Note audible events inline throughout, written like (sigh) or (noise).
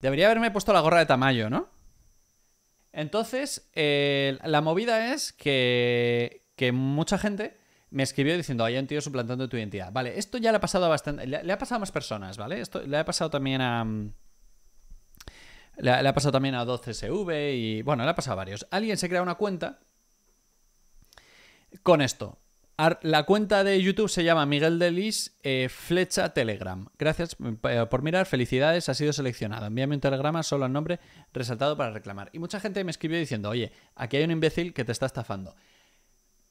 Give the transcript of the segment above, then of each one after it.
Debería haberme puesto la gorra de tamaño, ¿no? Entonces, eh, la movida es que, mucha gente me escribió diciendo, hay un tío suplantando tu identidad. Vale, esto ya le ha pasado a bastante. Le, ha pasado a más personas, ¿vale? Esto le ha pasado también a. Mm, le, le ha pasado también a 12SV y. Bueno, le ha pasado a varios. Alguien se crea una cuenta con esto la cuenta de YouTube se llama Miguel Delis eh, Flecha Telegram. Gracias mm, eh, por mirar, felicidades, ha sido seleccionado. Envíame un telegrama solo al nombre resaltado para reclamar. Y mucha gente me escribió diciendo, oye, aquí hay un imbécil que te está estafando.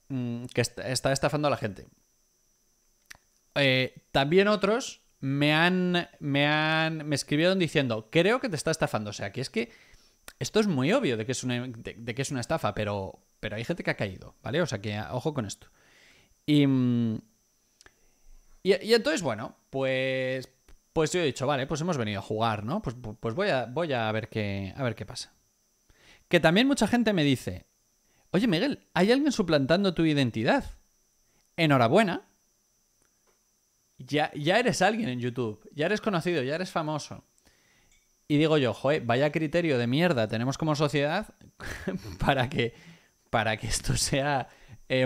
Mm, que está estafando a la gente. Eh, también otros me han, me han, me escribieron diciendo, creo que te está estafando. O sea, que es que esto es muy obvio de que es una, de que es una estafa, pero, pero hay gente que ha caído, ¿vale? O sea, que ah, ojo con esto. Mm, y, entonces, bueno, pues, pues yo he dicho, vale, pues hemos venido a jugar, ¿no? Pues, pues voy, a, voy a, ver qué, a ver qué pasa. Que también mucha gente me dice, oye Miguel, hay alguien suplantando tu identidad. Enhorabuena. Ya, ya eres alguien en YouTube, ya eres conocido, ya eres famoso. Y digo yo, joder, vaya criterio de mierda tenemos como sociedad (laughs) para que, para que esto sea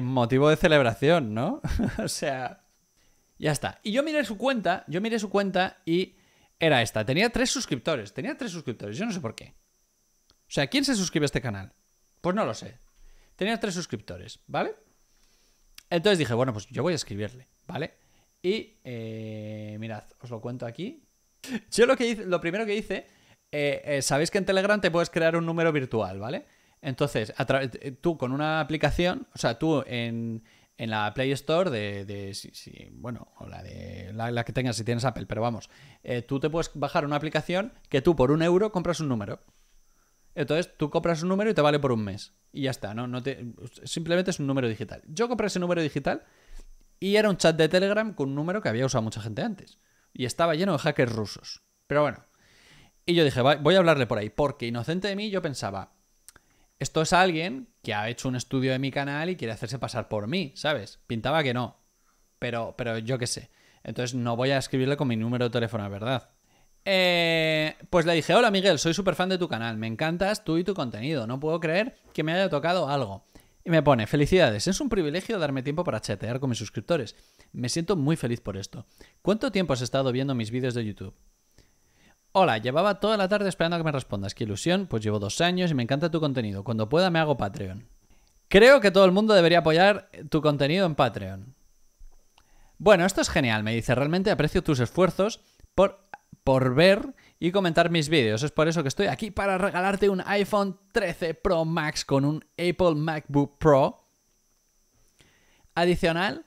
motivo de celebración, ¿no? (laughs) o sea, ya está. Y yo miré su cuenta, yo miré su cuenta y era esta. Tenía tres suscriptores, tenía tres suscriptores, yo no sé por qué. O sea, ¿quién se suscribe a este canal? Pues no lo sé. Tenía tres suscriptores, ¿vale? Entonces dije, bueno, pues yo voy a escribirle, ¿vale? Y eh, mirad, os lo cuento aquí. (laughs) Yo lo que hice, lo primero que hice, eh, eh, sabéis que en Telegram te puedes crear un número virtual, ¿vale? Entonces, eh, tú con una aplicación, o sea, tú en, la Play Store de, bueno, o la de la, que tengas si tienes Apple, pero vamos, eh, tú te puedes bajar una aplicación que tú por un euro compras un número. Entonces tú compras un número y te vale por un mes y ya está, no, no te, simplemente es un número digital. Yo compré ese número digital y era un chat de Telegram con un número que había usado mucha gente antes y estaba lleno de hackers rusos. Pero bueno, y yo dije voy a hablarle por ahí porque inocente de mí yo pensaba esto es alguien que ha hecho un estudio de mi canal y quiere hacerse pasar por mí, ¿sabes? Pintaba que no, pero, pero yo qué sé. Entonces no voy a escribirle con mi número de teléfono, verdad. Eh, pues le dije, hola Miguel, soy súper fan de tu canal, me encantas tú y tu contenido, no puedo creer que me haya tocado algo. Y me pone, felicidades, es un privilegio darme tiempo para chatear con mis suscriptores. Me siento muy feliz por esto. ¿Cuánto tiempo has estado viendo mis vídeos de YouTube? Hola, llevaba toda la tarde esperando a que me respondas. Qué ilusión, pues llevo dos años y me encanta tu contenido. Cuando pueda me hago Patreon. Creo que todo el mundo debería apoyar tu contenido en Patreon. Bueno, esto es genial, me dice. Realmente aprecio tus esfuerzos por, por ver y comentar mis vídeos. Es por eso que estoy aquí para regalarte un iPhone 13 Pro Max con un Apple MacBook Pro. Adicional,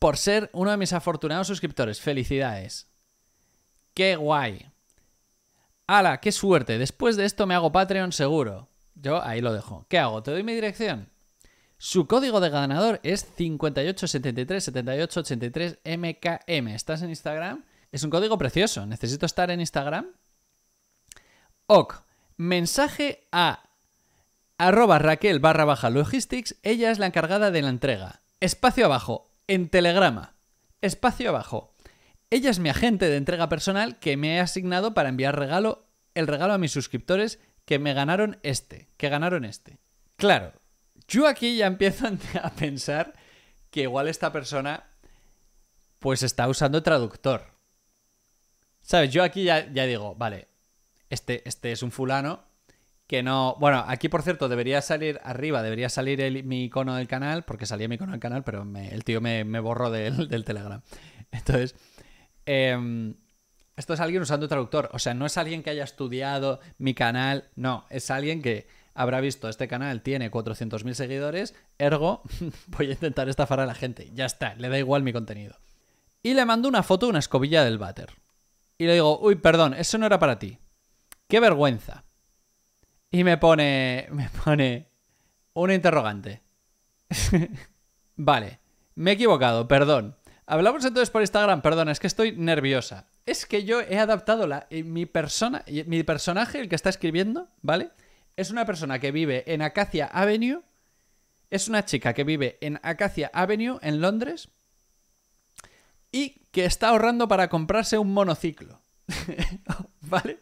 por ser uno de mis afortunados suscriptores. Felicidades. ¡Qué guay! ¡Hala! ¡Qué suerte! Después de esto me hago Patreon seguro. Yo ahí lo dejo. ¿Qué hago? ¿Te doy mi dirección? Su código de ganador es 58737883MKM. ¿Estás en Instagram? Es un código precioso. Necesito estar en Instagram. Ok. Mensaje a arroba Raquel barra baja logistics. Ella es la encargada de la entrega. Espacio abajo. En telegrama. Espacio abajo. Ella es mi agente de entrega personal que me he asignado para enviar regalo, el regalo a mis suscriptores que me ganaron este, que ganaron este. Claro, yo aquí ya empiezo (laughs) a pensar que igual esta persona pues está usando traductor. ¿Sabes? Yo aquí ya, digo, vale, este, este es un fulano que no. Bueno, aquí por cierto, debería salir arriba, debería salir mi icono del canal, porque salía mi icono del canal, pero el tío me, borró del, del Telegram. (laughs) Entonces, Em, esto es alguien usando traductor. O sea, no es alguien que haya estudiado mi canal. No, es alguien que habrá visto este canal, tiene 400.000 seguidores. Ergo, (laughs) voy a intentar estafar a la gente. Ya está, le da igual mi contenido. Y le mando una foto una escobilla del váter. Y le digo, uy, perdón, eso no era para ti. ¡Qué vergüenza! Y me pone. (laughs) Me pone. Un interrogante. (laughs) vale, me he equivocado, perdón. Hablamos entonces por Instagram, perdona, es que estoy nerviosa. Es que yo he adaptado la, eh, mi persona, mi personaje, el que está escribiendo, ¿vale? Es una persona que vive en Acacia Avenue. Es una chica que vive en Acacia Avenue, en Londres. Y que está ahorrando para comprarse un monociclo. (laughs) ¿Vale?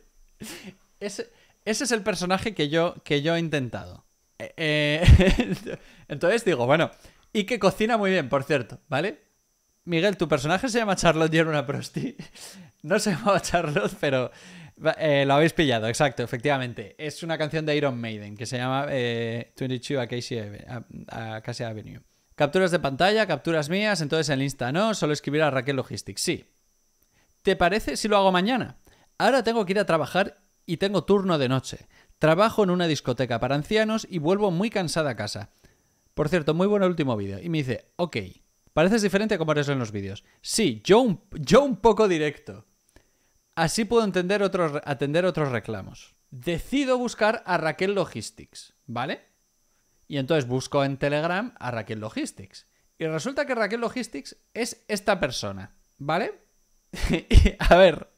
Ese, es el personaje que yo, que yo he intentado. Eh, eh, (laughs) entonces digo, bueno, y que cocina muy bien, por cierto, ¿vale? Miguel, tu personaje se llama Charlotte y era una prosti. (laughs) No se llamaba Charlotte, pero eh, lo habéis pillado, exacto, efectivamente. Es una canción de Iron Maiden que se llama eh, 22 Casey Avenue. Capturas de pantalla, capturas mías, entonces en Insta no, solo escribir a Raquel Logistics, sí. ¿Te parece si lo hago mañana? Ahora tengo que ir a trabajar y tengo turno de noche. Trabajo en una discoteca para ancianos y vuelvo muy cansada a casa. Por cierto, muy bueno el último vídeo. Y me dice, ok, Pareces diferente como eres en los vídeos. Sí, yo un, poco directo. Así puedo entender otros, atender otros reclamos. Decido buscar a Raquel Logistics, ¿vale? Y entonces busco en Telegram a Raquel Logistics. Y resulta que Raquel Logistics es esta persona, ¿vale? (laughs) a ver,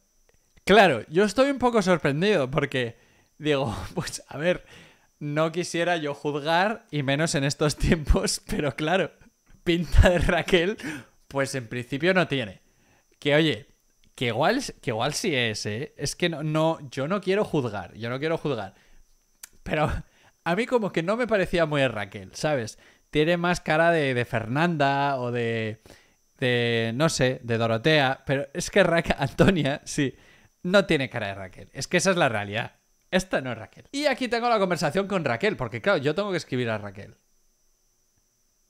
claro, yo estoy un poco sorprendido porque digo, (laughs) pues a ver, no quisiera yo juzgar, y menos en estos (laughs) tiempos, pero claro, pinta de Raquel, pues en principio no tiene. Que oye, que igual, que igual sí es, ¿eh? Es que no, no, yo no quiero juzgar, yo no quiero juzgar. Pero a mí como que no me parecía muy Raquel, ¿sabes? Tiene más cara de, de Fernanda o de, de, no sé, de Dorotea, pero es que Raquel, (laughs) Antonia, sí, no tiene cara de Raquel. Es que esa es la realidad. Esta no es Raquel. Y aquí tengo la conversación con Raquel, porque claro, yo tengo que escribir a Raquel.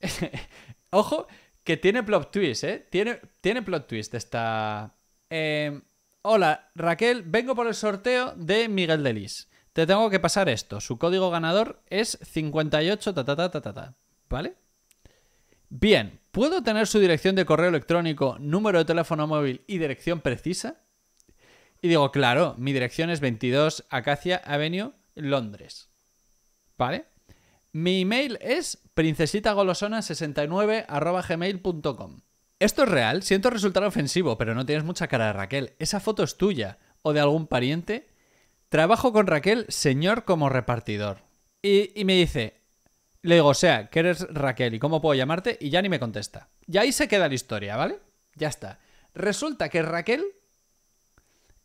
(laughs) Ojo, que tiene plot twist, ¿eh? Tiene, tiene plot twist esta... Em, hola, Raquel, vengo por el sorteo de Miguel Delis. Te tengo que pasar esto. Su código ganador es 58 ta, ¿Vale? Bien, ¿puedo tener su dirección de correo electrónico, número de teléfono móvil y dirección precisa? Y digo, claro, mi dirección es 22 Acacia Avenue, Londres. ¿Vale? Mi email es princesitagolosona69.gmail.com Esto es real, siento resultar ofensivo, pero no tienes mucha cara de Raquel. Esa foto es tuya o de algún pariente. Trabajo con Raquel, señor como repartidor. Y, y me dice, le digo, o sea, que eres Raquel y cómo puedo llamarte, y ya ni me contesta. Y ahí se queda la historia, ¿vale? Ya está. Resulta que Raquel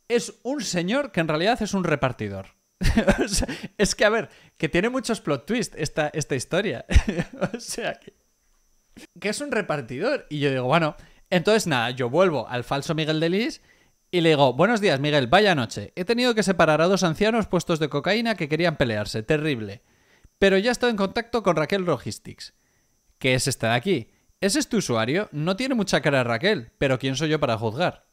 es un señor que en realidad es un repartidor. (laughs) es que, a ver, que tiene muchos plot twists esta, esta historia. (laughs) o sea, que, que, es un repartidor. Y yo digo, bueno, entonces nada, yo vuelvo al falso Miguel de Lis y le digo, buenos días Miguel, vaya noche. He tenido que separar a dos ancianos puestos de cocaína que querían pelearse, terrible. Pero ya estoy en contacto con Raquel Logistics. que es esta de aquí? ¿Ese es tu usuario? No tiene mucha cara Raquel, pero ¿quién soy yo para juzgar?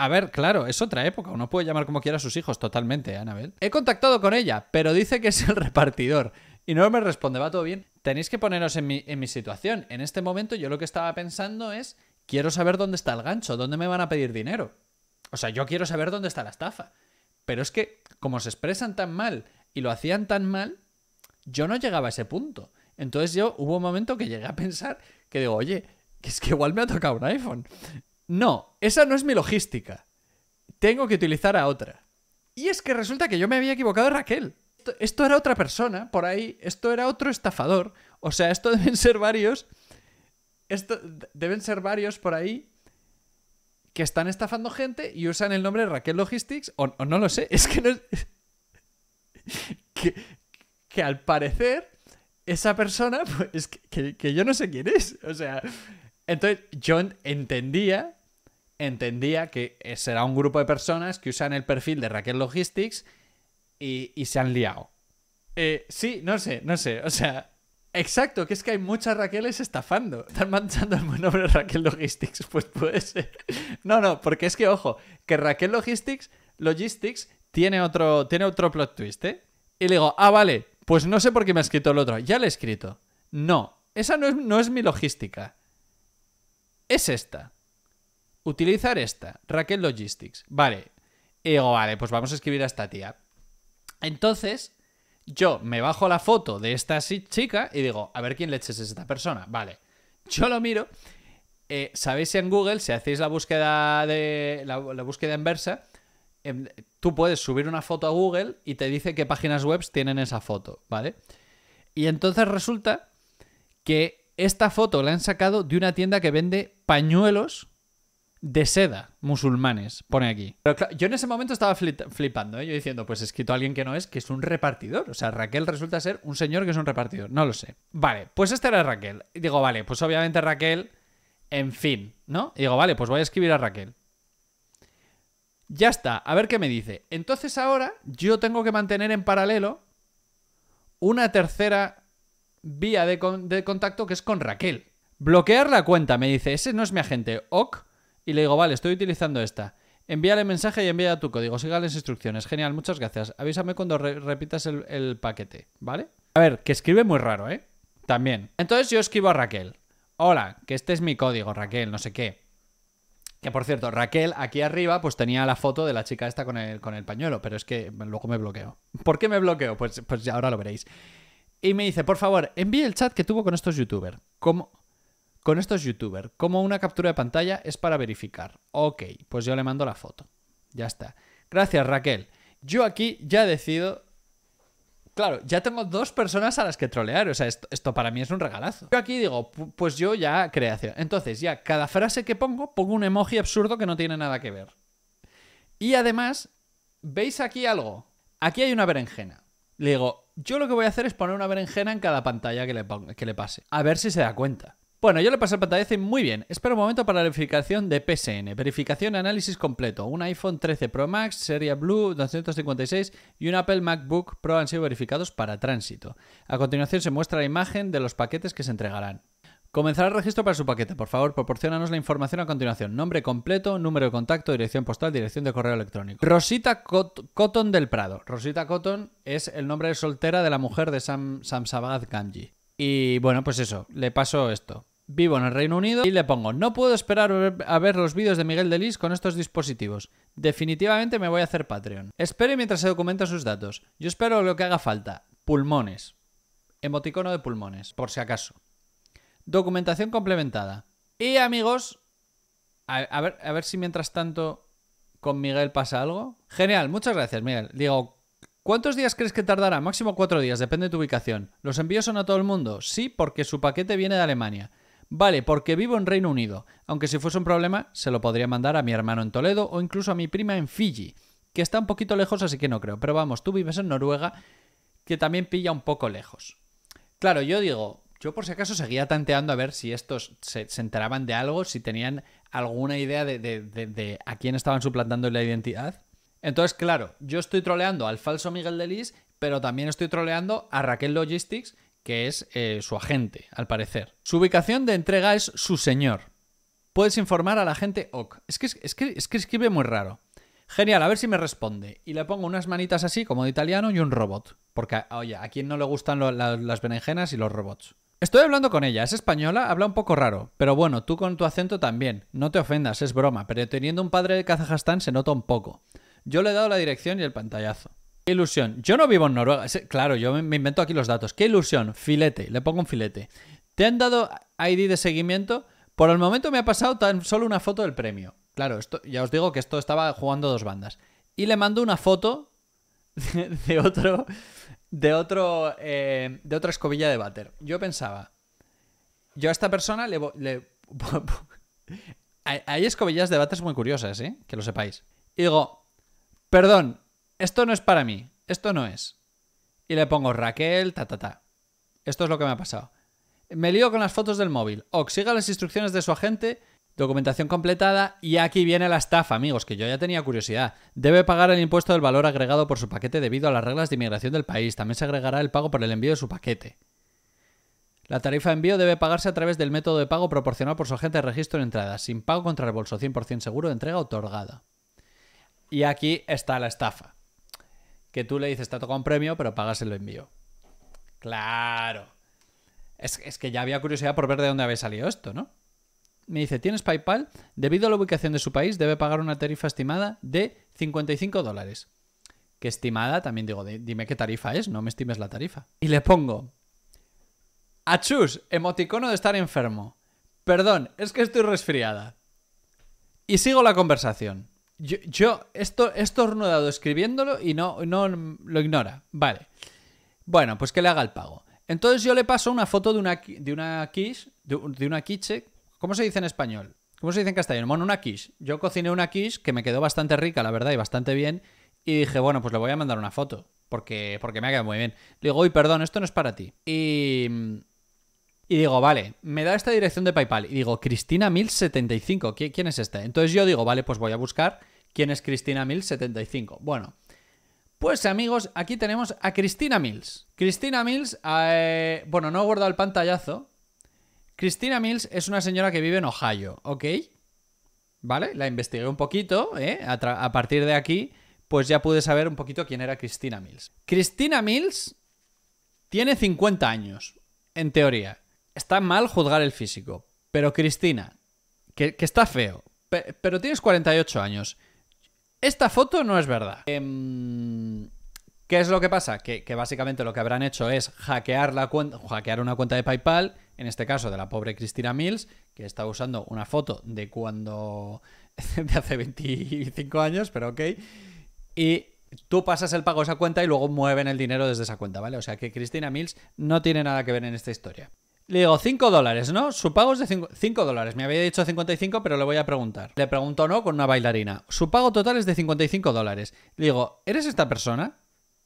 A ver, claro, es otra época. Uno puede llamar como quiera a sus hijos, totalmente, Anabel. He contactado con ella, pero dice que es el repartidor. Y no me responde, ¿va todo bien? Tenéis que poneros en mi, situación. En este momento yo lo que estaba pensando es, quiero saber dónde está el gancho, dónde me van a pedir dinero. O sea, yo quiero saber dónde está la estafa. Pero es que, como se expresan tan mal y lo hacían tan mal, yo no llegaba a ese punto. Entonces yo hubo un momento que llegué a pensar que digo, oye, que es que igual me ha tocado un iPhone no, esa no es mi logística. Tengo que utilizar a otra. Y es que resulta que yo me había equivocado Raquel. Esto, era otra persona por ahí, esto era otro estafador. O sea, esto (laughs) deben ser varios. Esto deben ser varios por ahí que están estafando gente y usan el nombre de Raquel Logistics o, no lo sé, (laughs) es que no es... (laughs) que, al parecer esa persona, pues que, que, yo no sé quién es. O sea, entonces yo entendía entendía que será un grupo de personas que usan el perfil de Raquel Logistics y, se han liado. Eh, sí, no sé, no sé. O sea, exacto, que es que hay muchas Raqueles estafando. Están manchando el nombre de Raquel Logistics. Pues puede ser. No, no, porque es que, ojo, que Raquel Logistics, Logistics tiene otro, tiene otro plot twist, ¿eh? Y le digo, ah, vale, pues no sé por qué me ha escrito el otro. Ya le he escrito. No, esa no es, no es mi logística. Es esta. Utilizar esta, Raquel Logistics. Vale. Y digo, vale, pues vamos a escribir a esta tía. Entonces, yo me bajo la foto de esta chica y digo, a ver quién leches es esta persona. Vale. Yo lo miro. Eh, Sabéis en Google, si hacéis la búsqueda de. la, búsqueda inversa, em, tú puedes subir una foto a Google y te dice qué páginas web tienen esa foto, ¿vale? Y entonces resulta que esta foto la han sacado de una tienda que vende pañuelos de seda musulmanes, pone aquí. yo en ese momento estaba flipando, ¿eh? yo diciendo, pues escrito a alguien que no es, que es un repartidor. O sea, Raquel resulta ser un señor que es un repartidor, no lo sé. Vale, pues este era Raquel. digo, vale, pues obviamente Raquel, en fin, ¿no? Y digo, vale, pues voy a escribir a Raquel. Ya está, a ver qué me dice. Entonces ahora yo tengo que mantener en paralelo una tercera vía de, de contacto que es con Raquel. Bloquear la cuenta, me dice, ese no es mi agente. Ok, y le digo, vale, estoy utilizando esta. Envíale mensaje y envía tu código. Siga las instrucciones. Genial, muchas gracias. Avísame cuando repitas el, paquete, ¿vale? A ver, que escribe muy raro, ¿eh? También. Entonces yo escribo a Raquel. Hola, que este es mi código, Raquel, no sé qué. Que por cierto, Raquel aquí arriba pues tenía la foto de la chica esta con el, con el pañuelo, pero es que luego me bloqueo. (laughs) ¿Por qué me bloqueo? Pues, pues ahora lo veréis. Y me dice, por favor, envíe el chat que tuvo con estos youtubers. ¿Cómo? con estos youtubers, como una captura de pantalla es para verificar. Ok, pues yo le mando la foto. Ya está. Gracias Raquel. Yo aquí ya decido... Claro, ya tengo dos personas a las que trolear, o sea, esto, para mí es un regalazo. Yo aquí digo, pues yo ya creación. Entonces, ya cada frase que pongo, pongo un emoji absurdo que no tiene nada que ver. Y además, ¿veis aquí algo? Aquí hay una berenjena. Le digo, yo lo que voy a hacer es poner una berenjena en cada pantalla que le pase. A ver si se da cuenta. Bueno, yo le pasé el pantalla y muy bien. Espera un momento para la verificación de PSN. Verificación análisis completo. Un iPhone 13 Pro Max, serie Blue 256 y un Apple MacBook Pro han sido verificados para tránsito. A continuación se muestra la imagen de los paquetes que se entregarán. Comenzará el registro para su paquete. Por favor, proporcionanos la información a continuación. Nombre completo, número de contacto, dirección postal, dirección de correo electrónico. Rosita Cotton del Prado. Rosita Cotton es el nombre de soltera de la mujer de Sam, Sam Sabad Y bueno, pues eso, le paso esto. Vivo en el Reino Unido y le pongo, no puedo esperar a ver los vídeos de Miguel Delis con estos dispositivos. Definitivamente me voy a hacer Patreon. Espere mientras se documenta sus datos. Yo espero lo que haga falta. Pulmones. Emoticono de pulmones, por si acaso. Documentación complementada. Y amigos, ver, a ver si mientras tanto con Miguel pasa algo. Genial, muchas gracias Miguel. Digo, ¿Cuántos días crees que tardará? Máximo cuatro días, depende de tu ubicación. ¿Los envíos son a todo el mundo? Sí, porque su paquete viene de Alemania. Vale, porque vivo en Reino Unido. Aunque si fuese un problema, se lo podría mandar a mi hermano en Toledo o incluso a mi prima en Fiji, que está un poquito lejos, así que no creo. Pero vamos, tú vives en Noruega, que también pilla un poco lejos. Claro, yo digo, yo por si acaso seguía tanteando a ver si estos se, enteraban de algo, si tenían alguna idea de, de a quién estaban suplantando la identidad. Entonces, claro, yo estoy troleando al falso Miguel Delis, pero también estoy troleando a Raquel Logistics que es eh, su agente, al parecer. Su ubicación de entrega es su señor. Puedes informar a la gente OK. Es que, es que, escribe muy raro. Genial, a ver si me responde. Y le pongo unas manitas así, como de italiano, y un robot. Porque, oye, ¿a quién no le gustan las berenjenas y los robots? Estoy hablando con ella, es española, habla un poco raro, pero bueno, tú con tu acento también. No te ofendas, es broma, pero teniendo un padre de Kazajstán se nota un poco. Yo le he dado la dirección y el pantallazo. Qué ilusión. Yo no vivo en Noruega. Claro, yo me invento aquí los datos. Qué ilusión. Filete. Le pongo un filete. Te han dado ID de seguimiento. Por el momento me ha pasado tan solo una foto del premio. Claro, esto, ya os digo que esto estaba jugando dos bandas. Y le mando una foto (laughs) de, otro. De otro. Eh, de otra escobilla de váter. Yo pensaba. Yo a esta persona le. le (laughs) hay, escobillas de váter muy curiosas, ¿eh? Que lo sepáis. Y digo. Perdón, esto no es para mí, esto no es. Y le pongo Raquel, ta, ta, ta. Esto es lo que me ha pasado. Me lío con las fotos del móvil. Ox, siga las instrucciones de su agente, documentación completada y aquí viene la estafa, amigos, que yo ya tenía curiosidad. Debe pagar el impuesto del valor agregado por su paquete debido a las reglas de inmigración del país. También se agregará el pago por el envío de su paquete. La tarifa de envío debe pagarse a través del método de pago proporcionado por su agente de registro de entrada, sin pago contra bolso. 100% seguro de entrega otorgada. Y aquí está la estafa que tú le dices, te ha tocado un premio, pero pagas el envío. Claro. Es, que ya había curiosidad por ver de dónde había salido esto, ¿no? Me dice, ¿tienes PayPal? Debido a la ubicación de su país, debe pagar una tarifa estimada de 55 dólares. Que estimada, también digo, dime qué tarifa es, no me estimes la tarifa. Y le pongo, achus, emoticono de estar enfermo. Perdón, es que estoy resfriada. Y sigo la conversación. Yo, esto, esto dado escribiéndolo y no, no lo ignora. Vale. Bueno, pues que le haga el pago. Entonces yo le paso una foto de una, de una quiche, de, una quiche. ¿Cómo se dice en español? ¿Cómo se dice en castellano? Bueno, una quiche. Yo cociné una quiche que me quedó bastante rica, la verdad, y bastante bien. Y dije, bueno, pues le voy a mandar una foto, porque, porque me ha quedado muy bien. Le digo, uy, perdón, esto no es para ti. Y y digo, vale, me da esta dirección de PayPal. Y digo, Cristina 75. ¿quién es esta? Entonces yo digo, vale, pues voy a buscar quién es Cristina 75. Bueno, pues amigos, aquí tenemos a Cristina Mills. Cristina Mills, eh, bueno, no he guardado el pantallazo. Cristina Mills es una señora que vive en Ohio, ¿ok? ¿Vale? La investigué un poquito, ¿eh? a, a partir de aquí, pues ya pude saber un poquito quién era Cristina Mills. Cristina Mills tiene 50 años, en teoría está mal juzgar el físico, pero Cristina, que, está feo, pero tienes 48 años. Esta foto no es verdad. Em, ¿Qué es lo que pasa? Que, básicamente lo que habrán hecho es hackear, hackear una cuenta de PayPal, en este caso de la pobre Cristina Mills, que está usando una foto de cuando. (laughs) de hace 25 años, pero ok. Y tú pasas el pago a esa cuenta y luego mueven el dinero desde esa cuenta, ¿vale? O sea que Cristina Mills no tiene nada que ver en esta historia. Le digo, 5 dólares, ¿no? Su pago es de 5 dólares. Me había dicho 55, pero le voy a preguntar. Le pregunto no con una bailarina. Su pago total es de 55 dólares. Le digo, ¿eres esta persona?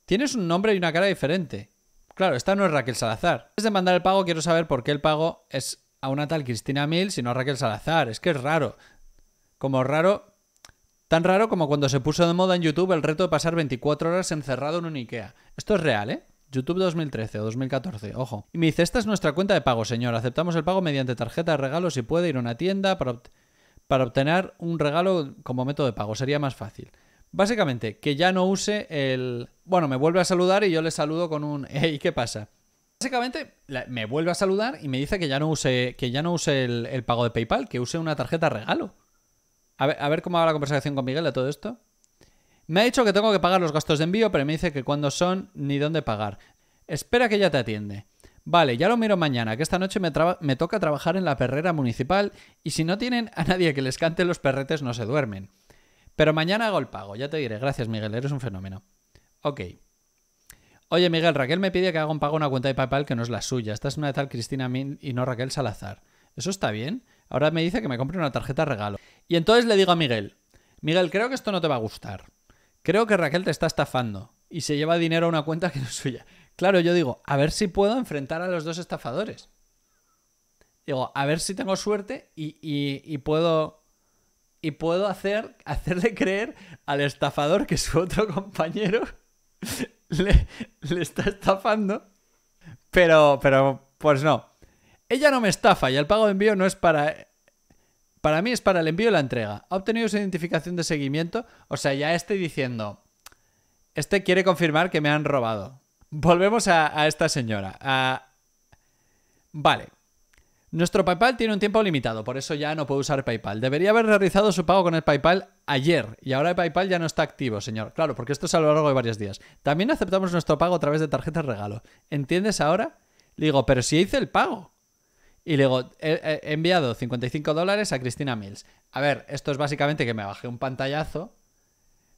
Tienes un nombre y una cara diferente. Claro, esta no es Raquel Salazar. Antes de mandar el pago, quiero saber por qué el pago es a una tal Cristina y sino a Raquel Salazar. Es que es raro. Como raro. Tan raro como cuando se puso de moda en YouTube el reto de pasar 24 horas encerrado en un IKEA. Esto es real, ¿eh? YouTube 2013 o 2014, ojo. Y me dice, esta es nuestra cuenta de pago, señor. Aceptamos el pago mediante tarjeta de regalo si puede ir a una tienda para, para obtener un regalo como método de pago. Sería más fácil. Básicamente, que ya no use el... Bueno, me vuelve a saludar y yo le saludo con un... Hey, (laughs) ¿qué pasa? Básicamente me vuelve a saludar y me dice que ya no use, que ya no use el, pago de PayPal, que use una tarjeta regalo. A ver, a ver cómo va la conversación con Miguel de todo esto. Me ha dicho que tengo que pagar los gastos de envío, pero me dice que cuándo son ni dónde pagar. Espera que ya te atiende. Vale, ya lo miro mañana, que esta noche me, toca trabajar en la perrera municipal y si no tienen a nadie que les cante los perretes no se duermen. Pero mañana hago el pago, ya te diré. Gracias Miguel, eres un fenómeno. Ok. Oye Miguel, Raquel me pide que haga un pago a una cuenta de PayPal que no es la suya. Esta es una de tal Cristina Min y no Raquel Salazar. ¿Eso está bien? Ahora me dice que me compre una tarjeta regalo. Y entonces le digo a Miguel, Miguel, creo que esto no te va a gustar creo que Raquel te está estafando y se lleva dinero a una cuenta que no es suya. Claro, yo digo, a ver si puedo enfrentar a los dos estafadores. Digo, a ver si tengo suerte y, puedo. Y puedo hacer, hacerle creer al estafador que su otro compañero (laughs) le, le está estafando. Pero, pero, pues no. Ella no me estafa y el pago de envío no es para para mí es para el envío y la entrega. Ha obtenido su identificación de seguimiento. O sea, ya estoy diciendo. Este quiere confirmar que me han robado. Volvemos a, esta señora. Vale. Nuestro PayPal tiene un tiempo limitado, por eso ya no puedo usar PayPal. Debería haber realizado su pago con el PayPal ayer y ahora el PayPal ya no está activo, señor. Claro, porque esto es a lo largo de varios días. También aceptamos nuestro pago a través de tarjetas regalo. ¿Entiendes ahora? Le digo, pero si hice el pago. Y luego he, he enviado 55 dólares a Cristina Mills. A ver, esto es básicamente que me bajé un pantallazo.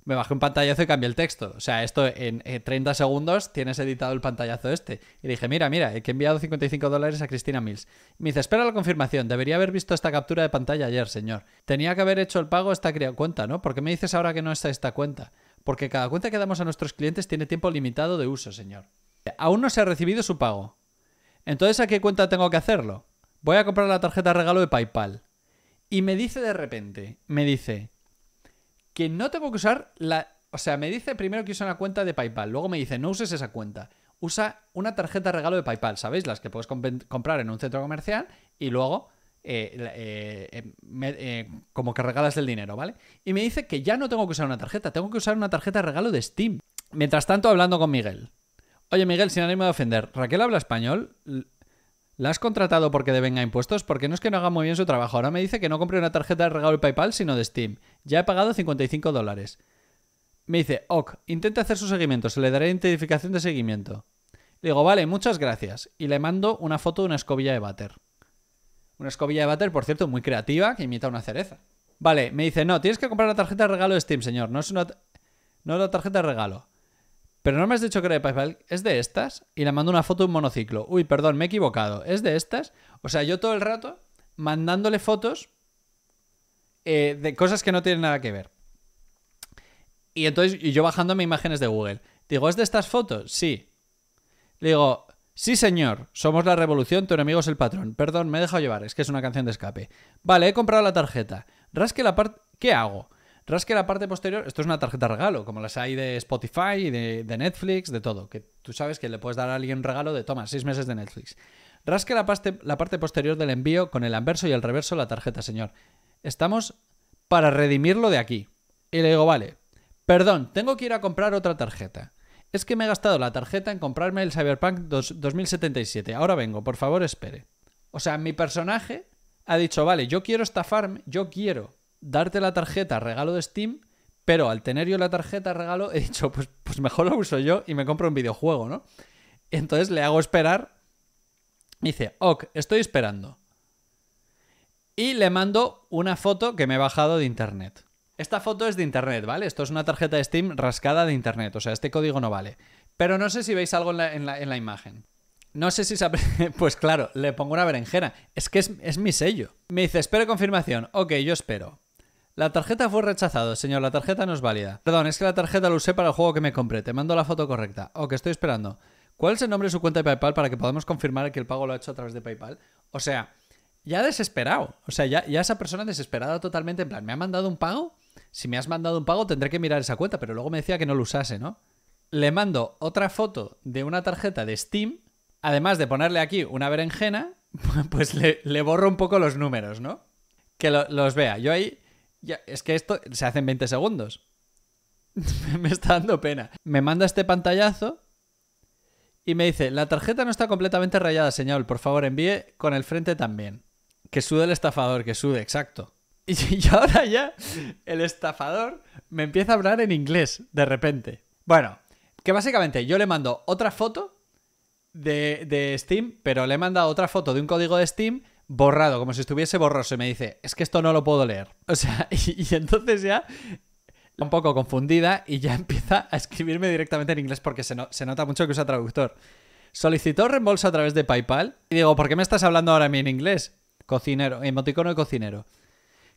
Me bajé un pantallazo y cambié el texto. O sea, esto en, 30 segundos tienes editado el pantallazo este. Y dije, mira, mira, eh, he enviado 55 dólares a Cristina Mills. me dice, espera la confirmación. Debería haber visto esta captura de pantalla ayer, señor. Tenía que haber hecho el pago esta cuenta, ¿no? ¿Por qué me dices ahora que no está esta cuenta? Porque cada cuenta que damos a nuestros clientes tiene tiempo limitado de uso, señor. Aún no se ha recibido su pago. Entonces, ¿a qué cuenta tengo que hacerlo? voy a comprar la tarjeta de regalo de PayPal. Y me dice de repente, me dice que no tengo que usar la... O sea, me dice primero que usa una cuenta de PayPal, luego me dice, no uses esa cuenta, usa una tarjeta de regalo de PayPal, ¿sabéis? Las que puedes comprar en un centro comercial y luego eh, eh, em, eh, como que regalas el dinero, ¿vale? Y me dice que ya no tengo que usar una tarjeta, tengo que usar una tarjeta de regalo de Steam. Mientras tanto, hablando con Miguel. Oye, Miguel, sin ánimo de ofender, ¿Raquel habla español? ¿La has contratado porque devenga impuestos? Porque no es que no haga muy bien su trabajo. Ahora me dice que no compre una tarjeta de regalo de PayPal, sino de Steam. Ya he pagado 55 dólares. Me dice, ok, intenta hacer su seguimiento, se le dará identificación de seguimiento. Le digo, vale, muchas gracias. Y le mando una foto de una escobilla de váter. Una escobilla de váter, por cierto, muy creativa, que imita una cereza. Vale, me dice, no, tienes que comprar la tarjeta de regalo de Steam, señor. No es una, no es la tarjeta de regalo. Pero no me has dicho que era de PayPal, es de estas. Y le mando una foto de un monociclo. Uy, perdón, me he equivocado. Es de estas. O sea, yo todo el rato mandándole fotos eh, de cosas que no tienen nada que ver. Y entonces y yo bajándome imágenes de Google. Digo, ¿es de estas fotos? Sí. Le digo, sí señor, somos la revolución, tu enemigo es el patrón. Perdón, me he dejado llevar, es que es una canción de escape. Vale, he comprado la tarjeta. Rasque la parte... ¿Qué hago? Rasque la parte posterior, esto es una tarjeta regalo, como las hay de Spotify, de, de Netflix, de todo, que tú sabes que le puedes dar a alguien regalo de, toma, seis meses de Netflix. Rasque la parte, la parte posterior del envío con el anverso y el reverso de la tarjeta, señor. Estamos para redimirlo de aquí. Y le digo, vale, perdón, tengo que ir a comprar otra tarjeta. Es que me he gastado la tarjeta en comprarme el Cyberpunk 2077. Ahora vengo, por favor, espere. O sea, mi personaje ha dicho, vale, yo quiero esta farm, yo quiero darte la tarjeta regalo de Steam, pero al tener yo la tarjeta regalo he dicho, pues, pues mejor la uso yo y me compro un videojuego, ¿no? Entonces le hago esperar. dice, ok, estoy esperando. Y le mando una foto que me he bajado de internet. Esta foto es de internet, ¿vale? Esto es una tarjeta de Steam rascada de internet, o sea, este código no vale. Pero no sé si veis algo en la, imagen. No sé si (laughs) Pues claro, le pongo una berenjera. Es que es, es mi sello. Me dice, espero confirmación. Ok, yo espero. La tarjeta fue rechazada, señor, la tarjeta no es válida. Perdón, es que la tarjeta la usé para el juego que me compré. Te mando la foto correcta. O que estoy esperando. ¿Cuál es el nombre de su cuenta de PayPal para que podamos confirmar que el pago lo ha hecho a través de PayPal? O sea, ya desesperado. O sea, ya, esa persona desesperada totalmente. En plan, ¿me ha mandado un pago? Si me has mandado un pago, tendré que mirar esa cuenta, pero luego me decía que no lo usase, ¿no? Le mando otra foto de una tarjeta de Steam. Además de ponerle aquí una berenjena, (laughs) pues le, borro un poco los números, ¿no? Que los vea. Yo ahí es que esto se hace en 20 segundos. (laughs) me está dando pena. Me manda este pantallazo y me dice, la tarjeta no está completamente rayada, señor. Por favor, envíe con el frente también. Que sude el estafador, que sude, exacto. (laughs) Y, ahora ya el estafador me empieza a hablar en inglés de repente. Bueno, que básicamente yo le mando otra foto de, de Steam, pero le he mandado otra foto de un código de Steam borrado, como si estuviese borroso, y me dice, es que esto no lo puedo leer. (laughs) O sea, y, entonces ya un poco confundida y ya (laughs) empieza a escribirme directamente en inglés porque se, no, se nota mucho que usa traductor. Solicitó reembolso a través de PayPal y digo, ¿por qué me estás hablando ahora a mí en inglés? Cocinero, emoticono de cocinero.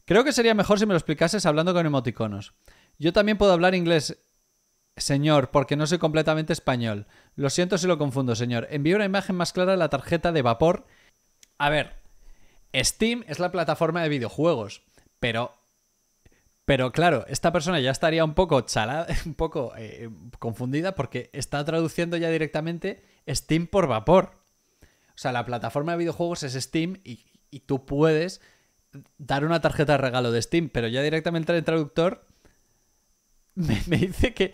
Creo que sería mejor si me lo explicases hablando con emoticonos. Yo también puedo hablar inglés, señor, porque no soy completamente español. Lo siento si lo confundo, señor. Envío una imagen más clara de la tarjeta de vapor. A ver, Steam es la plataforma de videojuegos, pero pero claro, esta persona ya estaría un poco chalada, (laughs) un poco eh, confundida porque está traduciendo ya directamente Steam por vapor. O sea, la plataforma de videojuegos es Steam y, tú puedes dar una tarjeta de regalo de Steam, pero ya directamente el traductor (laughs) me, dice que,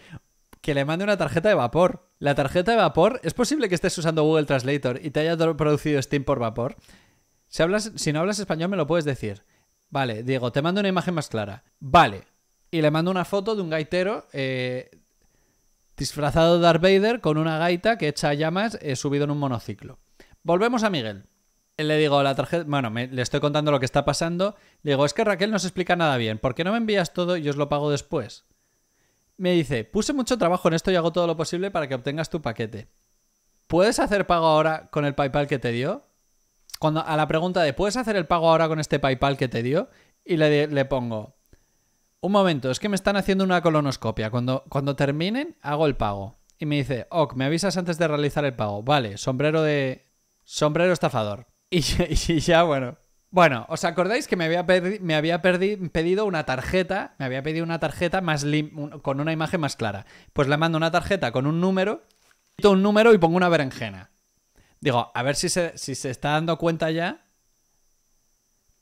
que, le mande una tarjeta de vapor. La tarjeta de vapor, es posible que estés usando Google Translator y te haya producido Steam por vapor. Si, no hablas español me lo puedes decir. Vale, Diego, te mando una imagen más clara. Vale. Y le mando una foto de un gaitero eh, disfrazado de Darth Vader con una gaita que echa llamas eh, subido en un monociclo. Volvemos a Miguel. Le digo la tarjeta. Bueno, le estoy contando lo que está pasando. Le digo, es que Raquel no se explica nada bien. ¿Por qué no me envías todo y os lo pago después? Me dice, puse mucho trabajo en esto y hago todo lo posible para que obtengas tu paquete. ¿Puedes hacer pago ahora con el PayPal que te dio? a la pregunta de ¿puedes hacer el pago ahora con este PayPal que te dio? Y le, pongo, un momento, es que me están haciendo una colonoscopia. Cuando, cuando terminen, hago el pago. Y me dice, ok, me avisas antes de realizar el pago. Vale, sombrero de... sombrero estafador. Y, (laughs) ya, bueno. Bueno, ¿os acordáis que me había, me había pedido una tarjeta? Me había pedido una tarjeta más con una imagen más clara. Pues le mando una tarjeta con un número, quito un número y pongo una berenjena. Digo, a ver si se, está dando cuenta ya.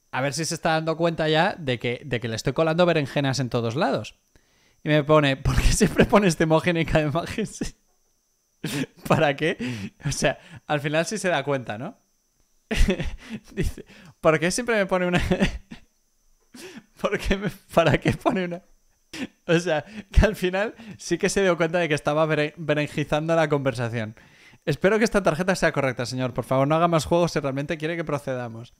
A ver si se está dando cuenta ya de que, de que le estoy colando berenjenas en todos lados. Y me pone, (laughs) ¿por qué siempre pones demogénica de imagen? ¿Para qué? O sea, al final sí se da cuenta, ¿no? (laughs) Dice, ¿por qué siempre me pone una... (laughs) ¿Por qué ¿Para qué pone una... O sea, que al final sí que se dio cuenta de que estaba berenjizando la conversación. Espero que esta tarjeta sea correcta, señor. Por favor, no haga más juegos si realmente quiere que procedamos.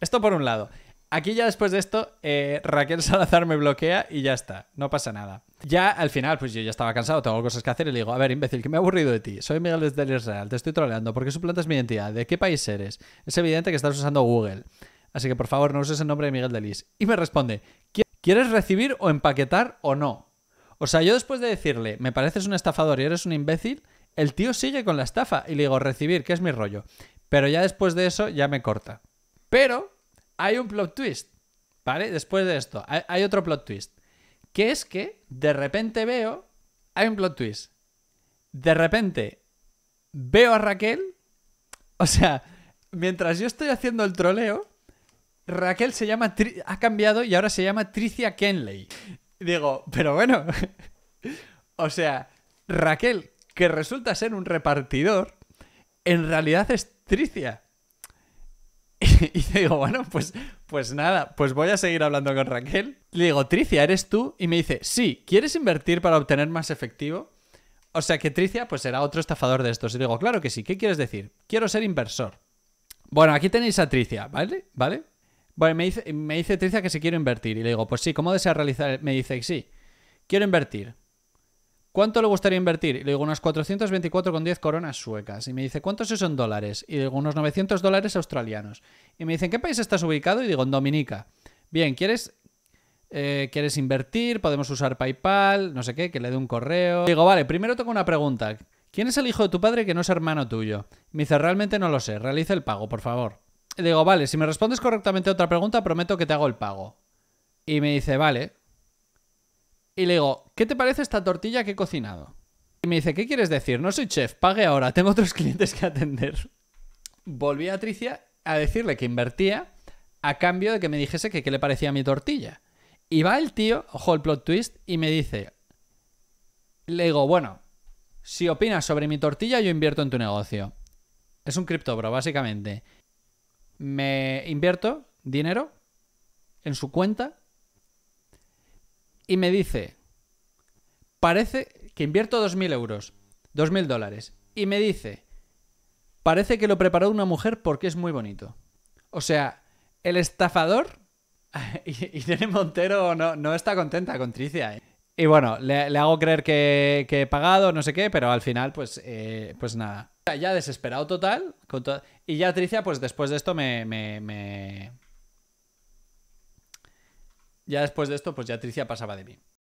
Esto por un lado. Aquí ya después de esto, eh, Raquel (laughs) Salazar me bloquea y ya está, no pasa nada. Ya al final, pues yo ya estaba cansado, tengo cosas que hacer y le digo, a ver, imbécil, que me he aburrido de ti. Soy Miguel de el Israel, te estoy troleando, porque suplantas mi identidad? ¿De qué país eres? Es evidente que estás usando Google. Así que por favor, no uses el nombre de Miguel Delis. Y me responde, ¿quieres recibir o empaquetar o no? O sea, yo después de decirle, me pareces un estafador y eres un imbécil, el tío sigue con la estafa y le digo, recibir, que es mi rollo. Pero ya después de eso ya me corta. Pero hay un plot twist, ¿vale? Después de esto, hay, otro plot twist. Que es que de repente veo, hay un plot twist. De repente veo a Raquel, o sea, mientras yo estoy haciendo el troleo, Raquel se llama, ha cambiado y ahora se llama Tricia Kenley. digo, pero bueno, (laughs) o sea, Raquel que resulta ser un repartidor, en realidad es Tricia. (laughs) Y, digo, bueno, pues, pues nada, pues voy a seguir hablando con Raquel. Le digo, Tricia, ¿eres tú? Y me dice, sí, ¿quieres invertir para obtener más efectivo? O sea que Tricia pues será otro estafador de estos. Y digo, claro que sí, ¿qué quieres decir? Quiero ser inversor. Bueno, aquí tenéis a Tricia, ¿vale? ¿Vale? me dice, me dice Tricia que se quiere invertir. Y le digo, pues sí, ¿cómo desea realizar? Me dice, sí, quiero invertir. ¿Cuánto le gustaría invertir? Y le digo unas 424,10 coronas suecas. Y me dice, ¿cuántos son en dólares? Y le digo unos 900 dólares australianos. Y me dice, ¿en qué país estás ubicado? Y digo, en Dominica. Bien, ¿quieres eh, ¿Quieres invertir? ¿Podemos usar PayPal? No sé qué, que le dé un correo. Digo, vale, primero tengo una pregunta. ¿Quién es el hijo de tu padre que no es hermano tuyo? Me dice, realmente no lo sé, realice el pago, por favor. Le digo, vale, si me respondes correctamente a otra pregunta, prometo que te hago el pago. Y me dice, vale y le digo, ¿qué te parece esta tortilla que he cocinado? Y me dice, ¿qué quieres decir? No soy chef, pague ahora, tengo otros (laughs) clientes que atender. Volví a Tricia a decirle que invertía a cambio de que me dijese que qué le parecía mi tortilla. Y va el tío, ojo plot twist, y me dice, le digo, bueno, si opinas sobre mi tortilla, yo invierto en tu negocio. Es un criptobro, básicamente. Me invierto dinero en su cuenta y me dice, parece que invierto 2.000 euros, 2.000 dólares, y me dice, parece que lo preparó una mujer porque es muy bonito. O sea, el estafador (laughs) y Irene Montero no, está contenta con Tricia. ¿eh? Y bueno, le, hago creer que, he pagado, no sé qué, pero al final, pues, eh, pues nada. Ya desesperado total. y ya Tricia, pues después de esto me, me ya después de esto, pues ya Tricia pasaba de mí.